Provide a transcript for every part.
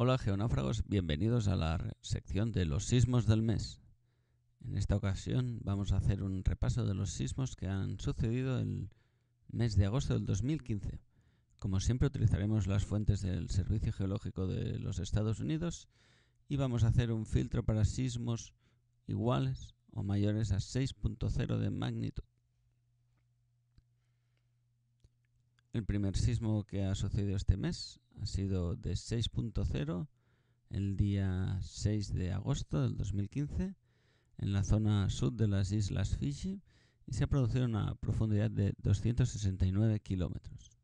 Hola geonáfragos, bienvenidos a la sección de los sismos del mes. En esta ocasión vamos a hacer un repaso de los sismos que han sucedido el mes de agosto del 2015. Como siempre utilizaremos las fuentes del Servicio Geológico de los Estados Unidos y vamos a hacer un filtro para sismos iguales o mayores a 6.0 de magnitud. El primer sismo que ha sucedido este mes ha sido de 6.0 el día 6 de agosto del 2015 en la zona sur de las islas Fiji y se ha producido una profundidad de 269 kilómetros.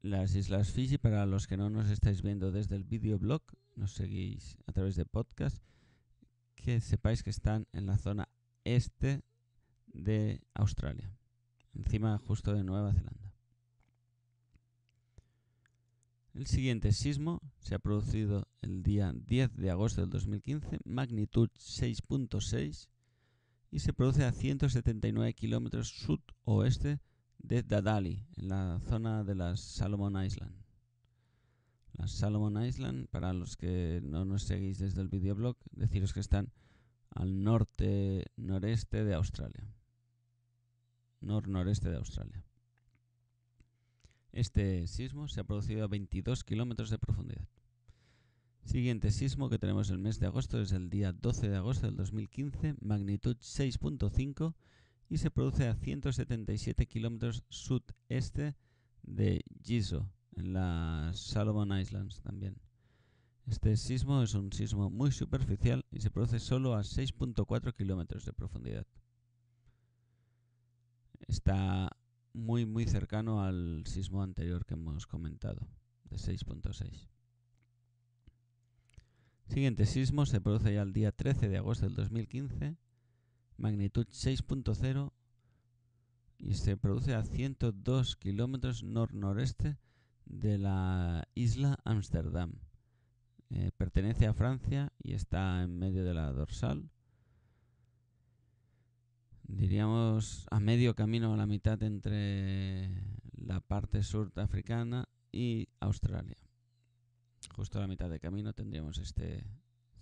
Las islas Fiji, para los que no nos estáis viendo desde el videoblog, nos seguís a través de podcast, que sepáis que están en la zona este de Australia encima justo de Nueva Zelanda. El siguiente sismo se ha producido el día 10 de agosto del 2015, magnitud 6.6, y se produce a 179 kilómetros sudoeste de Dadali, en la zona de las Salomon Island. Las Salomon Island, para los que no nos seguís desde el videoblog, deciros que están al norte-noreste de Australia nor-noreste de Australia. Este sismo se ha producido a 22 kilómetros de profundidad. Siguiente sismo que tenemos el mes de agosto es el día 12 de agosto del 2015, magnitud 6.5 y se produce a 177 kilómetros sudeste de Gizo, en las Solomon Islands también. Este sismo es un sismo muy superficial y se produce solo a 6.4 kilómetros de profundidad. Está muy, muy cercano al sismo anterior que hemos comentado, de 6.6. Siguiente sismo se produce ya el día 13 de agosto del 2015, magnitud 6.0, y se produce a 102 kilómetros nor-noreste de la isla Ámsterdam. Eh, pertenece a Francia y está en medio de la dorsal diríamos a medio camino, a la mitad entre la parte africana y Australia. Justo a la mitad de camino tendríamos este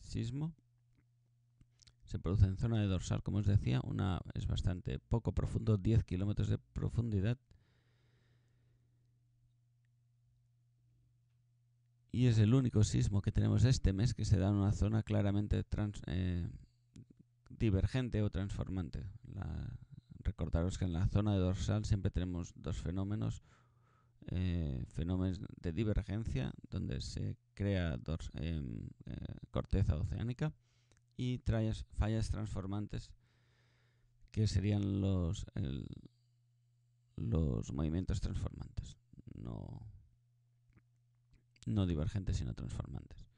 sismo. Se produce en zona de dorsal, como os decía, una es bastante poco profundo, 10 kilómetros de profundidad. Y es el único sismo que tenemos este mes que se da en una zona claramente eh, divergente o transformante recordaros que en la zona de dorsal siempre tenemos dos fenómenos, eh, fenómenos de divergencia, donde se crea em, eh, corteza oceánica, y fallas transformantes, que serían los, los movimientos transformantes, no, no divergentes, sino transformantes.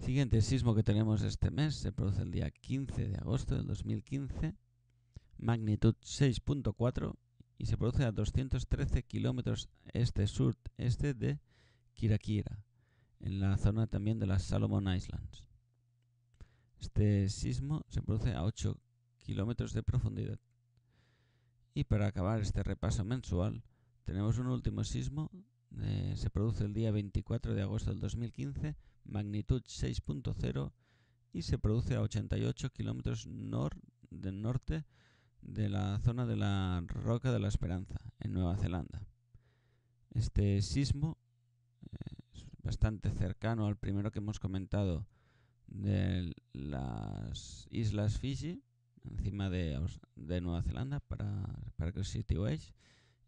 Siguiente sismo que tenemos este mes se produce el día 15 de agosto de 2015 magnitud 6.4 y se produce a 213 kilómetros este sur este de Kirakira, en la zona también de las Salomon Islands. Este sismo se produce a 8 kilómetros de profundidad. Y para acabar este repaso mensual, tenemos un último sismo. Eh, se produce el día 24 de agosto del 2015, magnitud 6.0, y se produce a 88 kilómetros norte del norte de la zona de la Roca de la Esperanza, en Nueva Zelanda. Este sismo eh, es bastante cercano al primero que hemos comentado de las Islas Fiji, encima de, de Nueva Zelanda, para, para que os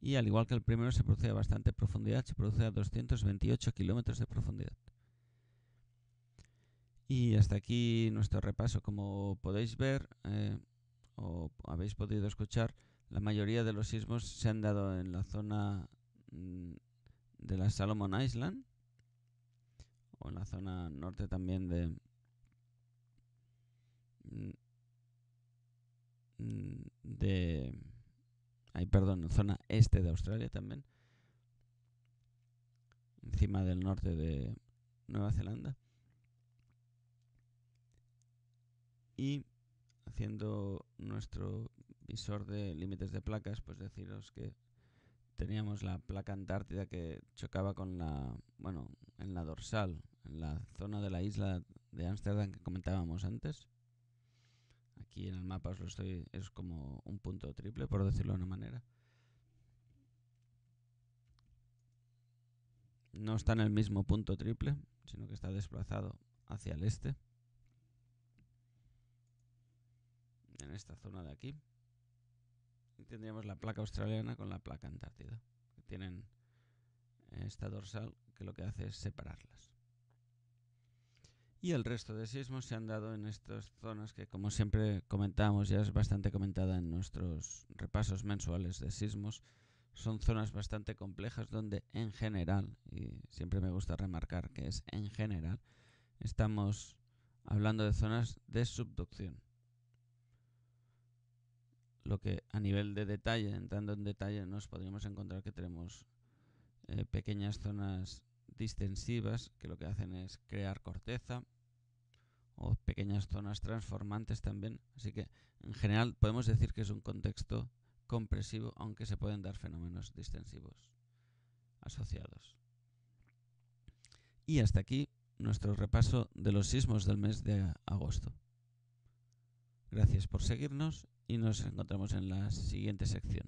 Y al igual que el primero se produce a bastante profundidad, se produce a 228 kilómetros de profundidad. Y hasta aquí nuestro repaso. Como podéis ver, eh, o habéis podido escuchar, la mayoría de los sismos se han dado en la zona mm, de la Salomon Island o en la zona norte también de mm, de ay perdón zona este de Australia también encima del norte de Nueva Zelanda y haciendo nuestro visor de límites de placas, pues deciros que teníamos la placa antártida que chocaba con la, bueno, en la dorsal, en la zona de la isla de Ámsterdam que comentábamos antes. Aquí en el mapa lo estoy, es como un punto triple, por decirlo de una manera. No está en el mismo punto triple, sino que está desplazado hacia el este. en esta zona de aquí, tendríamos la placa australiana con la placa antártida, que tienen eh, esta dorsal que lo que hace es separarlas. Y el resto de sismos se han dado en estas zonas que, como siempre comentábamos, ya es bastante comentada en nuestros repasos mensuales de sismos, son zonas bastante complejas donde en general, y siempre me gusta remarcar que es en general, estamos hablando de zonas de subducción lo que a nivel de detalle, entrando en detalle, nos podríamos encontrar que tenemos eh, pequeñas zonas distensivas que lo que hacen es crear corteza o pequeñas zonas transformantes también. Así que en general podemos decir que es un contexto compresivo, aunque se pueden dar fenómenos distensivos asociados. Y hasta aquí nuestro repaso de los sismos del mes de agosto. Gracias por seguirnos y nos encontramos en la siguiente sección.